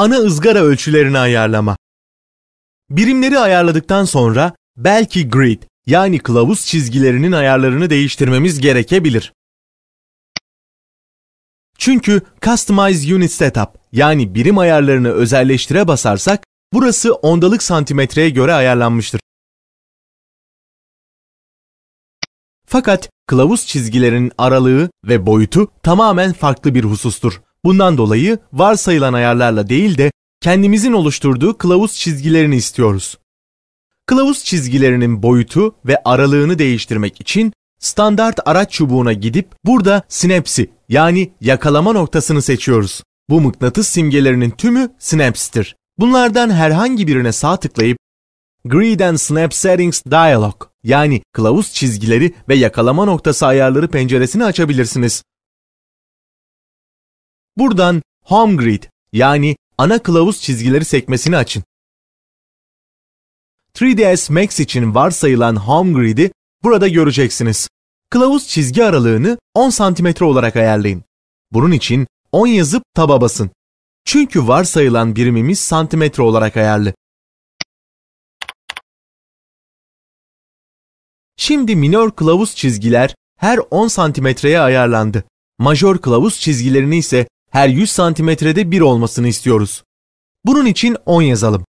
ana ızgara ölçülerini ayarlama. Birimleri ayarladıktan sonra belki grid yani kılavuz çizgilerinin ayarlarını değiştirmemiz gerekebilir. Çünkü Customize Unit Setup yani birim ayarlarını özelleştire basarsak burası ondalık santimetreye göre ayarlanmıştır. Fakat kılavuz çizgilerinin aralığı ve boyutu tamamen farklı bir husustur. Bundan dolayı varsayılan ayarlarla değil de kendimizin oluşturduğu kılavuz çizgilerini istiyoruz. Kılavuz çizgilerinin boyutu ve aralığını değiştirmek için standart araç çubuğuna gidip burada sinapsi yani yakalama noktasını seçiyoruz. Bu mıknatıs simgelerinin tümü sinaps'tir. Bunlardan herhangi birine sağ tıklayıp Grid and Snap Settings Dialog yani kılavuz çizgileri ve yakalama noktası ayarları penceresini açabilirsiniz. Buradan home grid yani ana kılavuz çizgileri sekmesini açın. 3ds Max için varsayılan home grid'i burada göreceksiniz. Kılavuz çizgi aralığını 10 cm olarak ayarlayın. Bunun için 10 yazıp taba basın. Çünkü varsayılan birimimiz santimetre olarak ayarlı. Şimdi minör kılavuz çizgiler her 10 santimetreye ayarlandı. Majör kılavuz çizgilerini ise her 100 santimetrede 1 olmasını istiyoruz. Bunun için 10 yazalım.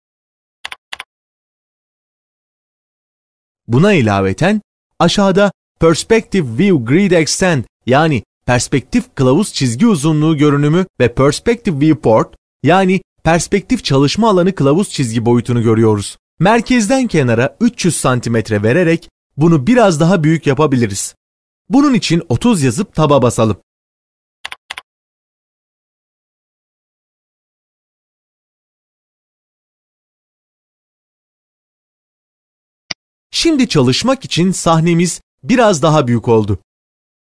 Buna ilaveten aşağıda Perspective View Grid Extend yani perspektif kılavuz çizgi uzunluğu görünümü ve Perspective Viewport yani perspektif çalışma alanı kılavuz çizgi boyutunu görüyoruz. Merkezden kenara 300 santimetre vererek bunu biraz daha büyük yapabiliriz. Bunun için 30 yazıp taba basalım. Şimdi çalışmak için sahnemiz biraz daha büyük oldu.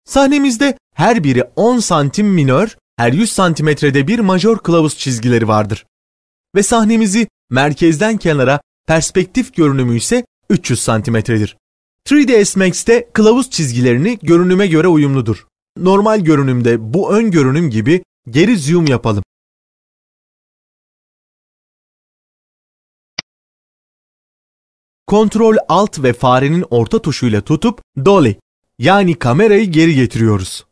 Sahnemizde her biri 10 santim minör, her 100 santimetrede bir majör kılavuz çizgileri vardır. Ve sahnemizi merkezden kenara perspektif görünümü ise 300 santimetredir. 3ds Max'te kılavuz çizgilerini görünüme göre uyumludur. Normal görünümde bu ön görünüm gibi geri zoom yapalım. Kontrol Alt ve farenin orta tuşuyla tutup dolly yani kamerayı geri getiriyoruz.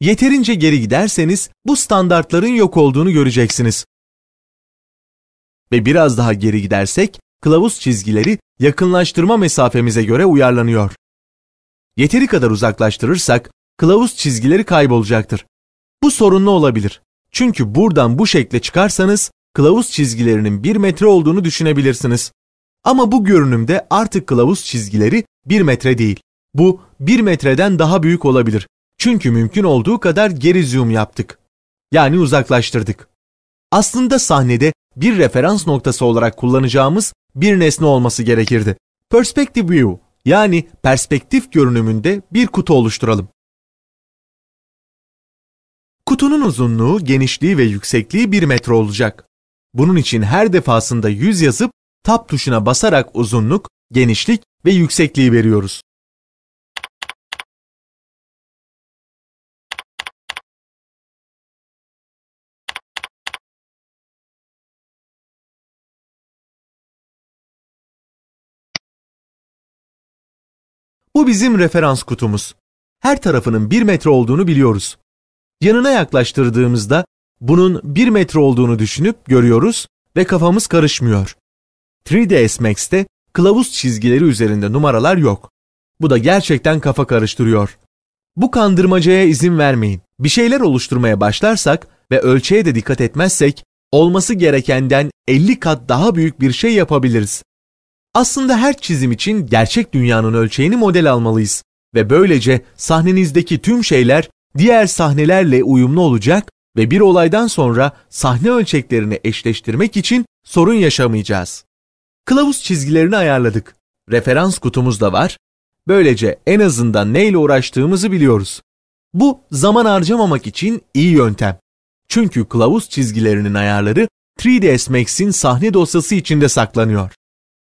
Yeterince geri giderseniz bu standartların yok olduğunu göreceksiniz. Ve biraz daha geri gidersek kılavuz çizgileri yakınlaştırma mesafemize göre uyarlanıyor. Yeteri kadar uzaklaştırırsak kılavuz çizgileri kaybolacaktır. Bu sorunlu olabilir. Çünkü buradan bu şekle çıkarsanız kılavuz çizgilerinin 1 metre olduğunu düşünebilirsiniz. Ama bu görünümde artık kılavuz çizgileri 1 metre değil. Bu 1 metreden daha büyük olabilir. Çünkü mümkün olduğu kadar geri zoom yaptık. Yani uzaklaştırdık. Aslında sahnede bir referans noktası olarak kullanacağımız bir nesne olması gerekirdi. Perspective View yani perspektif görünümünde bir kutu oluşturalım. Kutunun uzunluğu, genişliği ve yüksekliği 1 metre olacak. Bunun için her defasında 100 yazıp Tab tuşuna basarak uzunluk, genişlik ve yüksekliği veriyoruz. Bu bizim referans kutumuz. Her tarafının 1 metre olduğunu biliyoruz. Yanına yaklaştırdığımızda bunun 1 metre olduğunu düşünüp görüyoruz ve kafamız karışmıyor. 3ds Max'te kılavuz çizgileri üzerinde numaralar yok. Bu da gerçekten kafa karıştırıyor. Bu kandırmacaya izin vermeyin. Bir şeyler oluşturmaya başlarsak ve ölçeğe de dikkat etmezsek olması gerekenden 50 kat daha büyük bir şey yapabiliriz. Aslında her çizim için gerçek dünyanın ölçeğini model almalıyız ve böylece sahnenizdeki tüm şeyler diğer sahnelerle uyumlu olacak ve bir olaydan sonra sahne ölçeklerini eşleştirmek için sorun yaşamayacağız. Kılavuz çizgilerini ayarladık. Referans kutumuz da var. Böylece en azından neyle uğraştığımızı biliyoruz. Bu zaman harcamamak için iyi yöntem. Çünkü kılavuz çizgilerinin ayarları 3ds Max'in sahne dosyası içinde saklanıyor.